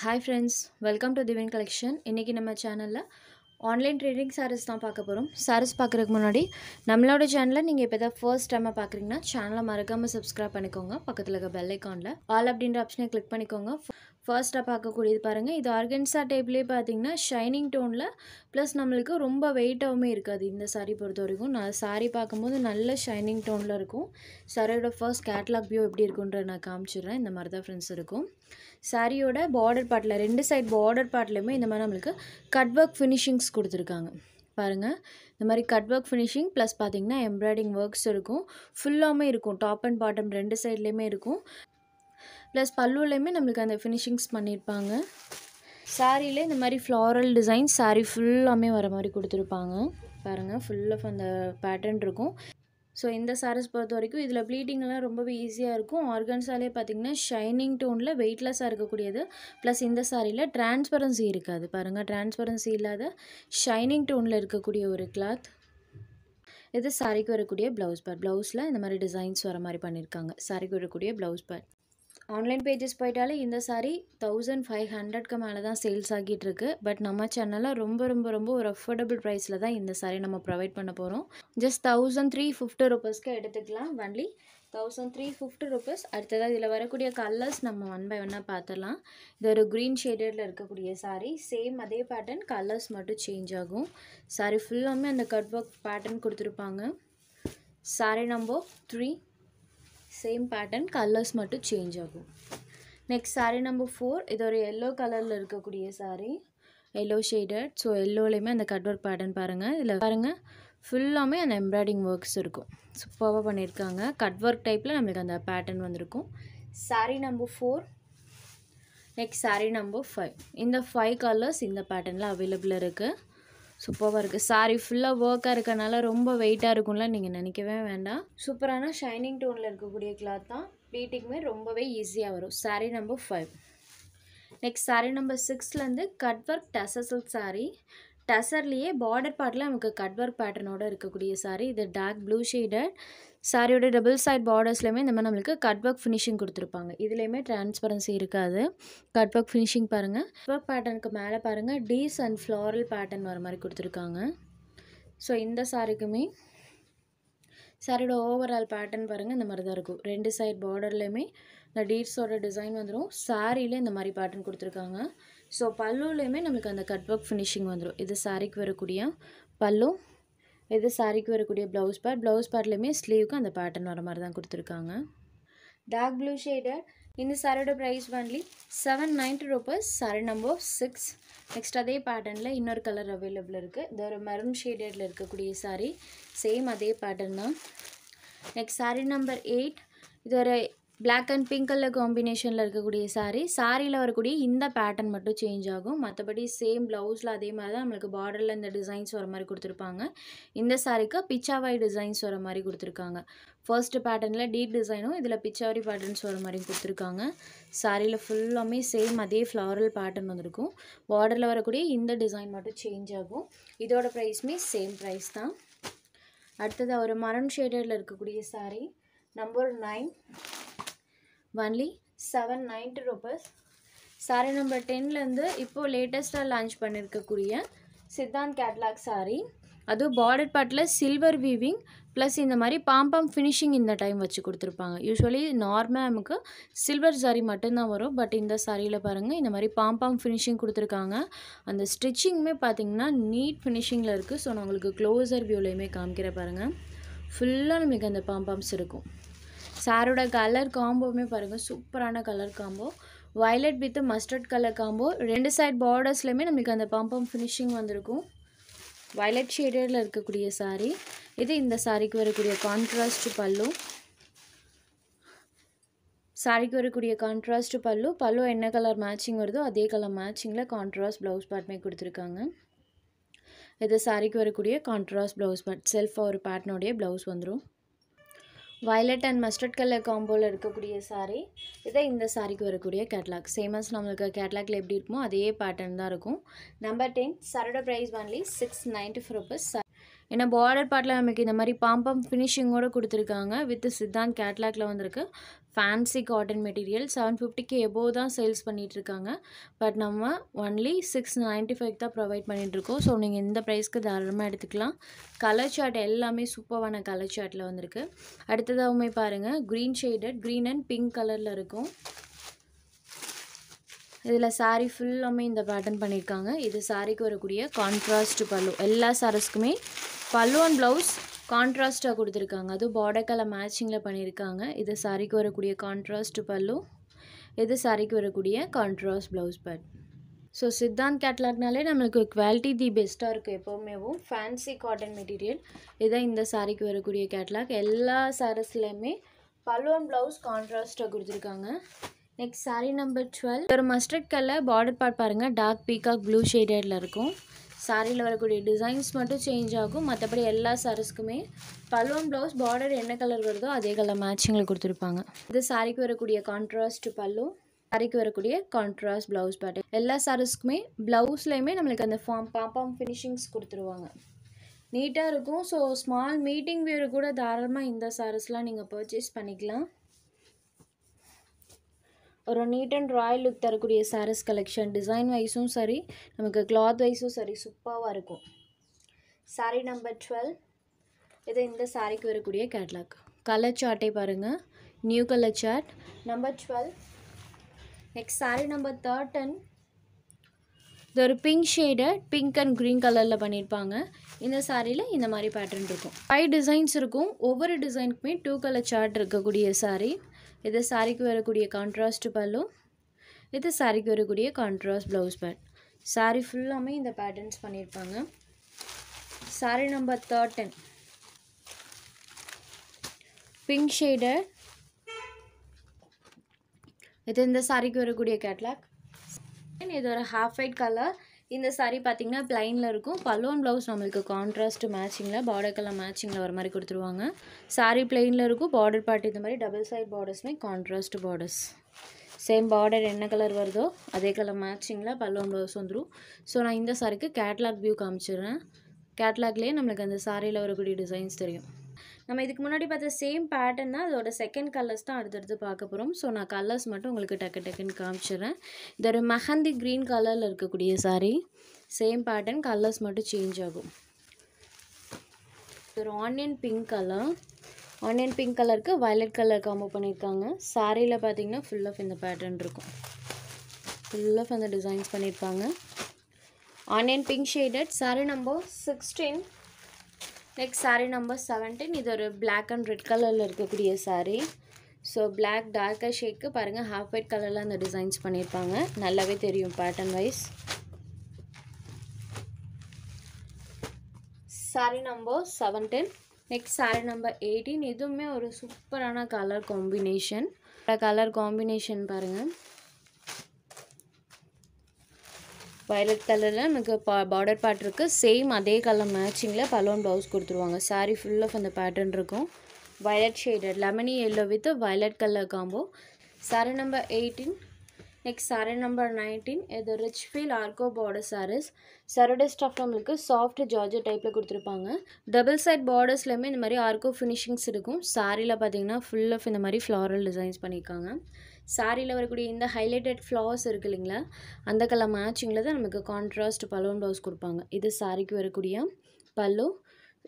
hi friends welcome to திவின் collection இன்றைக்கி நம்ம சேனலில் ஆன்லைன் ட்ரேடிங் சாரீஸ் தான் பார்க்க போகிறோம் சாரீஸ் பார்க்குறதுக்கு முன்னாடி நம்மளோட சேனலில் நீங்கள் இப்போ தான் ஃபர்ஸ்ட் டைமாக பார்க்குறீங்கன்னா சேனலை மறக்காமல் சப்ஸ்கிரைப் பண்ணிக்கோங்க பக்கத்தில் இருக்க பெல் ஐக்கானில் ஆல் அப்படின்ற ஆப்ஷனை கிளிக் பண்ணிக்கோங்க ஃபர்ஸ்ட்டாக பார்க்கக்கூடியது பாருங்கள் இது ஆர்கன்ஸா டைப்லே பார்த்தீங்கன்னா ஷைனிங் டோனில் ப்ளஸ் நம்மளுக்கு ரொம்ப வெயிட்டாகவுமே இருக்காது இந்த சாரீ பொறுத்த வரைக்கும் நான் சாரீ பார்க்கும்போது நல்ல ஷைனிங் டோனில் இருக்கும் சாரியோட ஃபர்ஸ்ட் கேட்லாக் வியூ எப்படி இருக்குன்ற நான் காமிச்சிடுறேன் இந்த மாதிரி தான் ஃப்ரெண்ட்ஸ் இருக்கும் சாரியோட பார்டர் பார்ட்டில் ரெண்டு சைட் பார்டர் பார்ட்லேயுமே இந்த மாதிரி நம்மளுக்கு கட் ஒர்க் ஃபினிஷிங்ஸ் கொடுத்துருக்காங்க பாருங்கள் இந்த மாதிரி கட் ஒர்க் ஃபினிஷிங் ப்ளஸ் பார்த்திங்கன்னா எம்ப்ராய்டிங் ஒர்க்ஸ் இருக்கும் ஃபுல்லாமே இருக்கும் டாப் அண்ட் பாட்டம் ரெண்டு சைட்லேயுமே இருக்கும் ப்ளஸ் பல்லுலையுமே நம்மளுக்கு அந்த ஃபினிஷிங்ஸ் பண்ணியிருப்பாங்க சாரியில் இந்த மாதிரி ஃப்ளாரல் டிசைன் சாரி ஃபுல்லாமே வர மாதிரி கொடுத்துருப்பாங்க பாருங்கள் ஃபுல் ஆஃப் அந்த பேட்டர்ன் இருக்கும் ஸோ இந்த சாரீஸ் பொறுத்த வரைக்கும் இதில் ப்ளீடிங்லாம் ரொம்பவே ஈஸியாக இருக்கும் ஆர்கன்ஸாலே பார்த்திங்கன்னா ஷைனிங் டோனில் வெயிட்லெஸ்ஸாக இருக்கக்கூடியது ப்ளஸ் இந்த சாரியில் டிரான்ஸ்பரன்சி இருக்காது பாருங்கள் டிரான்ஸ்பரன்சி இல்லாத ஷைனிங் டோனில் இருக்கக்கூடிய ஒரு கிளாத் இது சாரிக்கு வரக்கூடிய ப்ளவுஸ் பேட் ப்ளவுஸில் இந்த மாதிரி டிசைன்ஸ் வர மாதிரி பண்ணியிருக்காங்க சாரிக்கு வரக்கூடிய ப்ளவுஸ் பேட் ஆன்லைன் பேஜஸ் போயிட்டாலே இந்த சாரீ தௌசண்ட் ஃபைவ் ஹண்ட்ரட்க்கு மேலே தான் சேல்ஸ் ஆகிட்டு இருக்கு பட் நம்ம சேனலில் ரொம்ப ரொம்ப ரொம்ப ஒரு அஃபோர்டபுள் ப்ரைஸில் தான் இந்த சாரி நம்ம ப்ரொவைட் பண்ண போகிறோம் ஜஸ்ட் தௌசண்ட் த்ரீ ஃபிஃப்டி ருபீஸ்க்கு எடுத்துக்கலாம் only thousand three fifty rupees அடுத்ததாக இதில் வரக்கூடிய கலர்ஸ் நம்ம ஒன் பை ஒன்னாக பார்த்துடலாம் இது ஒரு க்ரீன் ஷேடடில் இருக்கக்கூடிய சாரீ சேம் அதே பேட்டர்ன் கலர்ஸ் மட்டும் சேஞ்ச் ஆகும் சாரி ஃபுல்லாமே அந்த கட் ஒர்க் பேட்டர்ன் கொடுத்துருப்பாங்க sari number three same pattern colours மட்டும் சேஞ்ச் ஆகும் நெக்ஸ்ட் சாரீ நம்பர் ஃபோர் இது ஒரு எல்லோ கலரில் இருக்கக்கூடிய சாரீ எல்லோ ஷேடட் ஸோ எல்லோலேயுமே அந்த கட் ஒர்க் பேட்டர்ன் பாருங்கள் இதில் பாருங்கள் ஃபுல்லாமே அந்த எம்ப்ராய்டிங் ஒர்க்ஸ் இருக்கும் சூப்பராக பண்ணியிருக்காங்க கட் ஒர்க் டைப்பில் நம்மளுக்கு அந்த பேட்டர்ன் வந்திருக்கும் sari number four next sari number five இந்த ஃபைவ் கலர்ஸ் இந்த பேட்டர்னில் அவைலபிளாக இருக்குது சூப்பராக இருக்குது சாரி ஃபுல்லாக ஒர்க்காக இருக்கனால ரொம்ப வெயிட்டாக இருக்கும்லாம் நீங்கள் நினைக்கவே வேண்டாம் சூப்பரான ஷைனிங் டோனில் இருக்கக்கூடிய கிளாத் தான் ப்ளீட்டிங்குமே ரொம்பவே ஈஸியாக வரும் sari number five next sari number சிக்ஸ்லேருந்து கட் ஒர்க் டசசல் சாரி டசர்லேயே பார்டர் பார்ட்டில் நமக்கு கட் ஒர்க் பேட்டர்னோடு இருக்கக்கூடிய சாரீ இது டார்க் ப்ளூ ஷேடட் சாரியோட டபுள் சைட் பார்டர்ஸ்லையுமே இந்த மாதிரி நம்மளுக்கு கட் ஒர்க் ஃபினிஷிங் கொடுத்துருப்பாங்க இதுலேயுமே டிரான்ஸ்பரன்சி இருக்காது கட் ஒர்க் ஃபினிஷிங் பாருங்கள் ஒர்க் பேட்டர்னுக்கு மேலே பாருங்கள் டீஸ் அண்ட் ஃப்ளாரல் பேட்டர்ன் வர மாதிரி கொடுத்துருக்காங்க ஸோ இந்த சாரிக்குமே சாரியோட ஓவரால் பேட்டர்ன் பாருங்கள் இந்த மாதிரி தான் இருக்கும் ரெண்டு சைட் பார்டர்லேயுமே இந்த டீட்ஸோட டிசைன் வந்துடும் சாரிலே இந்த மாதிரி பேட்டர்ன் கொடுத்துருக்காங்க ஸோ பல்லுலேயுமே நம்மளுக்கு அந்த கட் ஒர்க் ஃபினிஷிங் வந்துடும் இது சாரிக்கு வரக்கூடிய பல்லு இது சாரிக்கு வரக்கூடிய ப்ளவுஸ் பார்ட் ப்ளவுஸ் பார்ட்லேயுமே ஸ்லீவுக்கு அந்த பேட்டர்ன் வர மாதிரி தான் கொடுத்துருக்காங்க டார்க் ப்ளூ ஷேடர் இந்த சாரோட price only seven ninety rupees sari number six next அதே பேட்டர்னில் இன்னொரு கலர் அவைலபிள் இருக்குது இது ஒரு மரம் ஷேடடில் இருக்கக்கூடிய சாரீ சேம் அதே பேட்டர்ன் தான் நெக்ஸ்ட் சாரீ நம்பர் எயிட் இது ஒரு பிளாக் அண்ட் பிங்க் கலர் காம்பினேஷனில் இருக்கக்கூடிய சாரீ சாரியில் வரக்கூடிய இந்த பேட்டர்ன் மட்டும் சேஞ்ச் ஆகும் மற்றபடி சேம் ப்ளவுஸில் அதே மாதிரி தான் நம்மளுக்கு பார்டரில் இந்த டிசைன்ஸ் வர மாதிரி கொடுத்துருப்பாங்க இந்த சாரீக்கு பிச்சாவாய் டிசைன்ஸ் வர மாதிரி கொடுத்துருக்காங்க ஃபர்ஸ்ட் பேட்டர்னில் டீப் டிசைனும் இதில் பிச்சாவரி பேட்டர்ன்ஸ் வர மாதிரி கொடுத்துருக்காங்க சாரியில் ஃபுல்லாமே சேம் அதே ஃப்ளாரல் பேட்டர்ன் வந்திருக்கும் பார்டரில் வரக்கூடிய இந்த டிசைன் மட்டும் சேஞ்ச் ஆகும் இதோட ப்ரைஸுமே சேம் ப்ரைஸ் தான் அடுத்தது ஒரு மரம் ஷேடரில் இருக்கக்கூடிய sari number nine only seven ninety rupees sari number டென்லேருந்து இப்போது லேட்டஸ்ட்டாக லான்ச் பண்ணியிருக்கக்கூடிய சித்தாந்த் கேட்லாக் சாரீ அதுவும் பார்டர் பாட்டில் சில்வர் வீவிங் ப்ளஸ் இந்த மாதிரி பாம்பம் ஃபினிஷிங் இந்த டைம் வச்சு கொடுத்துருப்பாங்க யூஸ்வலி நார்மலாக நமக்கு சில்வர் சாரீ மட்டும்தான் வரும் பட் இந்த சாரியில் பாருங்கள் இந்த மாதிரி பாம்பாம் ஃபினிஷிங் கொடுத்துருக்காங்க அந்த ஸ்டிச்சிங்குமே பார்த்திங்கன்னா நீட் ஃபினிஷிங்கில் இருக்குது ஸோ நான் உங்களுக்கு க்ளோசர் வியூலையுமே காமிக்கிற பாருங்கள் ஃபுல்லாக நம்மளுக்கு அந்த பாம்பம்ஸ் இருக்கும் சாரோட கலர் காம்போவுமே பாருங்கள் சூப்பரான colour combo violet with mustard colour combo ரெண்டு சைட் பார்டர்ஸ்லையுமே நம்மளுக்கு அந்த பம்பம் ஃபினிஷிங் வந்திருக்கும் வயலட் ஷேடில் இருக்கக்கூடிய சாரீ இது இந்த சாரிக்கு வரக்கூடிய கான்ட்ராஸ்ட் பல்லு சாரிக்கு வரக்கூடிய கான்ட்ராஸ்ட் பல்லு பல்லு என்ன கலர் மேட்சிங் வருதோ அதே கலர் மேட்சிங்கில் கான்ட்ராஸ்ட் ப்ளவுஸ் பார்ட்மே கொடுத்துருக்காங்க இது சாரிக்கு வரக்கூடிய கான்ட்ராஸ்ட் ப்ளவுஸ் பார்ட் செல்ஃபாக ஒரு பேட்னோடைய ப்ளவுஸ் வந்துடும் வயலட் அண்ட் மஸ்டர்ட் கலர் காம்போவில் இருக்கக்கூடிய சாரீ இதை இந்த சாரீக்கு வரக்கூடிய கேட்லாக் சேமஸ் நம்மளுக்கு கேட்லாக்ல எப்படி இருக்குமோ அதே பேட்டர்ன் தான் இருக்கும் நம்பர் டென் சாரோட price only six ninety four rupees ஏன்னா பார்டர் பார்ட்டில் நமக்கு இந்த மாதிரி பாம்பம் ஃபினிஷிங்கோடு கொடுத்துருக்காங்க வித் சித்தான் கேட்லாக்ல வந்திருக்கு ஃபேன்சி காட்டன் மெட்டீரியல் செவன் ஃபிஃப்டிக்கு எபோவ் தான் சேல்ஸ் பண்ணிகிட்ருக்காங்க பட் நம்ம ஒன்லி சிக்ஸ் நைன்ட்டி ஃபைவ் தான் ப்ரொவைட் பண்ணிகிட்ருக்கோம் ஸோ நீங்கள் இந்த ப்ரைஸ்க்கு தாராளமாக எடுத்துக்கலாம் கலர் சாட் எல்லாமே சூப்பரான கலர் சாட்டில் வந்திருக்கு அடுத்ததாகவுமே பாருங்கள் green shaded green and pink கலரில் இருக்கும் இதில் சாரீ ஃபுல்லாமே இந்த பேட்டர்ன் பண்ணியிருக்காங்க இது சாரீக்கு வரக்கூடிய கான்ட்ராஸ்ட் பல்லு எல்லா சாரஸ்க்குமே பல்லுவான் ப்ளவுஸ் கான்ட்ராஸ்ட்டாக கொடுத்துருக்காங்க அதுவும் பார்டர் கலர் மேட்சிங்கில் பண்ணியிருக்காங்க இது சாரிக்கு வரக்கூடிய கான்ட்ராஸ்ட் பல்லு இது சாரிக்கு வரக்கூடிய contrast blouse but so Siddhant கேட்லாக்னாலே நம்மளுக்கு குவாலிட்டி தி பெஸ்ட்டாக இருக்குது எப்போவுமேவும் ஃபேன்சி காட்டன் மெட்டீரியல் இதுதான் இந்த சாரிக்கு வரக்கூடிய கேட்லாக் எல்லா சாரஸ்லேயுமே பல்லுவன் ப்ளவுஸ் கான்ட்ராஸ்ட்டாக கொடுத்துருக்காங்க நெக்ஸ்ட் சாரி நம்பர் டுவெல் ஒரு மஸ்டர்ட் கலர் பார்டர் பார்ட் பாருங்கள் டார்க் பீகாக் ப்ளூ ஷேடடில் இருக்கும் சாரியில் வரக்கூடிய டிசைன்ஸ் மட்டும் சேஞ்ச் ஆகும் மற்றபடி எல்லா சாரீஸ்க்குமே பல்லுவன் ப்ளவுஸ் பார்டர் என்ன கலர் வருதோ அதே கலர் மேட்சிங்கில் கொடுத்துருப்பாங்க இது சாரிக்கு வரக்கூடிய கான்ட்ராஸ்ட் பல்லு சாரிக்கு வரக்கூடிய கான்ட்ராஸ்ட் ப்ளவுஸ் பேட்டர் எல்லா சாரீஸ்க்குமே ப்ளவுஸ்லையுமே நம்மளுக்கு அந்த ஃபார்ம் பாப்பாம் ஃபினிஷிங்ஸ் கொடுத்துருவாங்க நீட்டாக இருக்கும் ஸோ ஸ்மால் மீட்டிங் வியூர் கூட தாராளமாக இந்த சாரீஸ்லாம் நீங்கள் பர்ச்சேஸ் பண்ணிக்கலாம் ஒரு நீட் அண்ட் ராயல் லுக் தரக்கூடிய சாரீஸ் கலெக்ஷன் டிசைன் வைஸும் சரி நமக்கு கிளாத் வைஸும் சரி சூப்பராக இருக்கும் சாரீ நம்பர் டுவெல் இது இந்த சாரீக்கு வரக்கூடிய கேட்லாக் கலர் சார்ட்டை பாருங்கள் new colour chart number twelve next sari number thirteen இது ஒரு பிங்க் ஷேடை பிங்க் அண்ட் க்ரீன் கலரில் பண்ணியிருப்பாங்க இந்த சாரியில் இந்த மாதிரி பேட்டர்ன் இருக்கும் ஃபைவ் டிசைன்ஸ் இருக்கும் ஒவ்வொரு டிசைனுக்குமே டூ கலர் சார்ட் இருக்கக்கூடிய சாரீ இது சாரிக்கு வரக்கூடிய கான்ட்ராஸ்ட் பல்லு இது சாரிக்கு வரக்கூடிய கான்ட்ராஸ்ட் ப்ளவுஸ் பேண்ட் சாரி ஃபுல்லாமே இந்த பேட்டர்ன்ஸ் பண்ணியிருப்பாங்க sari number thirteen pink shaded இது இந்த சாரிக்கு வரக்கூடிய கேட்லாக் இது ஒரு ஹாஃப் ஒயிட் கலர் இந்த சாரீ பார்த்தீங்கன்னா பிளைனில் இருக்கும் பல்லோன் ப்ளவுஸ் நம்மளுக்கு கான்ட்ராஸ்ட் மேட்சிங்கில் பார்டர் கலர் மேட்சிங்கில் வர மாதிரி கொடுத்துருவாங்க சாரீ பிளைனில் இருக்கும் பார்டர் பார்ட் இந்த மாதிரி டபுள் சைட் பார்டர்ஸுமே கான்ட்ராஸ்ட் பார்டர்ஸ் சேம் பார்டர் என்ன கலர் வருதோ அதே கலர் மேட்சிங்கில் பல்லோன் ப்ளவுஸ் வந்துடும் ஸோ நான் இந்த சாரிக்கு கேட்லாக் வியூ காமிச்சிடுறேன் கேட்லாக்லேயே நம்மளுக்கு அந்த சாரியில் வரக்கூடிய டிசைன்ஸ் தெரியும் நம்ம இதுக்கு முன்னாடி பார்த்த சேம் பேட்டர்ன் தான் அதோட செகண்ட் கலர்ஸ் தான் அடுத்தடுத்து பார்க்க போகிறோம் ஸோ நான் கலர்ஸ் மட்டும் உங்களுக்கு டக்கு டக்குன்னு காமிச்சிடுறேன் இது ஒரு மெஹந்தி க்ரீன் கலரில் இருக்கக்கூடிய சாரீ சேம் பேட்டர்ன் கலர்ஸ் மட்டும் சேஞ்ச் ஆகும் இது ஒரு onion pink colour onion pink கலருக்கு வயலட் கலர் காம்போ பண்ணியிருக்காங்க சாரியில் பார்த்தீங்கன்னா ஃபுல் ஆஃப் இந்த பேட்டர்ன் இருக்கும் ஃபுல் ஆஃப் அந்த டிசைன்ஸ் பண்ணியிருப்பாங்க onion pink shaded sari number sixteen next sari number seventeen இது ஒரு பிளாக் அண்ட் ரெட் கலரில் இருக்கக்கூடிய சாரீ ஸோ பிளாக் டார்க்காக ஷேக்கு பாருங்கள் ஹாஃப் ஒயிட் கலரில் அந்த டிசைன்ஸ் பண்ணியிருப்பாங்க நல்லாவே தெரியும் pattern wise sari number seventeen next sari number eighteen இதுவுமே ஒரு சூப்பரான கலர் காம்பினேஷன் கலர் காம்பினேஷன் பாருங்கள் வயலட் கலரில் நமக்கு பா பார்டர் பேட் இருக்குது சேம் அதே கலர் மேட்சிங்கில் பலோன் ப்ளவுஸ் கொடுத்துருவாங்க சாரீ ஃபுல் ஆஃப் அந்த பேட்டர்ன் இருக்கும் violet shaded lemony yellow with violet colour combo sari number eighteen next sari number nineteen இது ரிச் ஃபீல் ஆர்கோ பார்டர் சாரீஸ் சரோட ஸ்டாஃப் நம்மளுக்கு சாஃப்ட் ஜார்ஜர் டைப்பில் கொடுத்துருப்பாங்க டபுள் சைட் பார்டர்ஸ்லையுமே இந்த மாதிரி ஆர்கோ ஃபினிஷிங்ஸ் இருக்கும் சாரியில் பார்த்தீங்கன்னா ஃபுல் ஆஃப் இந்த மாதிரி ஃப்ளாரல் டிசைன்ஸ் பண்ணியிருக்காங்க சாரியில் வரக்கூடிய இந்த ஹைலைட்டட் ஃப்ளவர்ஸ் இருக்குது இல்லைங்களா அந்த கலர் மேட்சிங்கில் தான் நமக்கு கான்ட்ராஸ்ட் பலூன் ப்ளவுஸ் கொடுப்பாங்க இது சாரிக்கு வரக்கூடிய பல்லு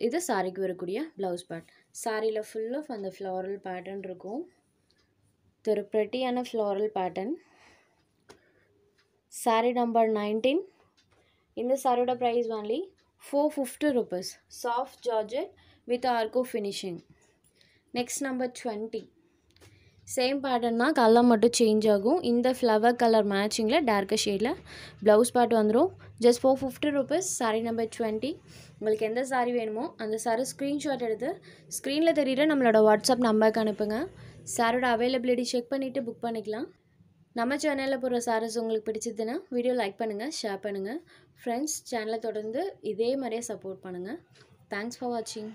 இது சாரிக்கு வரக்கூடிய ப்ளவுஸ் பேட் சாரியில் ஃபுல் ஆஃப் அந்த ஃப்ளாரல் பேட்டர்ன் இருக்கும் இது ஒரு ப்ரெட்டியான floral pattern sari number nineteen இந்த சாரியோட price only four fifty rupees soft georgette with ஆர்கோ finishing next number twenty same பேட்டர்னால் கலர் மட்டும் சேஞ்ச் ஆகும் இந்த ஃப்ளவர் கலர் மேட்சிங்கில் டார்க்கு ஷேடில் ப்ளவுஸ் பேட் வந்துடும் just four fifty rupees sari number twenty உங்களுக்கு எந்த சாரீ வேணுமோ அந்த சாரீ ஸ்க்ரீன்ஷாட் எடுத்து ஸ்க்ரீனில் தெரியிற நம்மளோட வாட்ஸ்அப் நம்பருக்கு அனுப்புங்க சாரோட அவைலபிலிட்டி செக் பண்ணிவிட்டு புக் பண்ணிக்கலாம் நம்ம சேனலில் போகிற சாரீஸ் உங்களுக்கு பிடிச்சதுன்னா வீடியோ லைக் பண்ணுங்கள் ஷேர் பண்ணுங்கள் ஃப்ரெண்ட்ஸ் சேனலை தொடர்ந்து இதே மாதிரியே சப்போர்ட் பண்ணுங்கள் தேங்க்ஸ் ஃபார் வாட்சிங்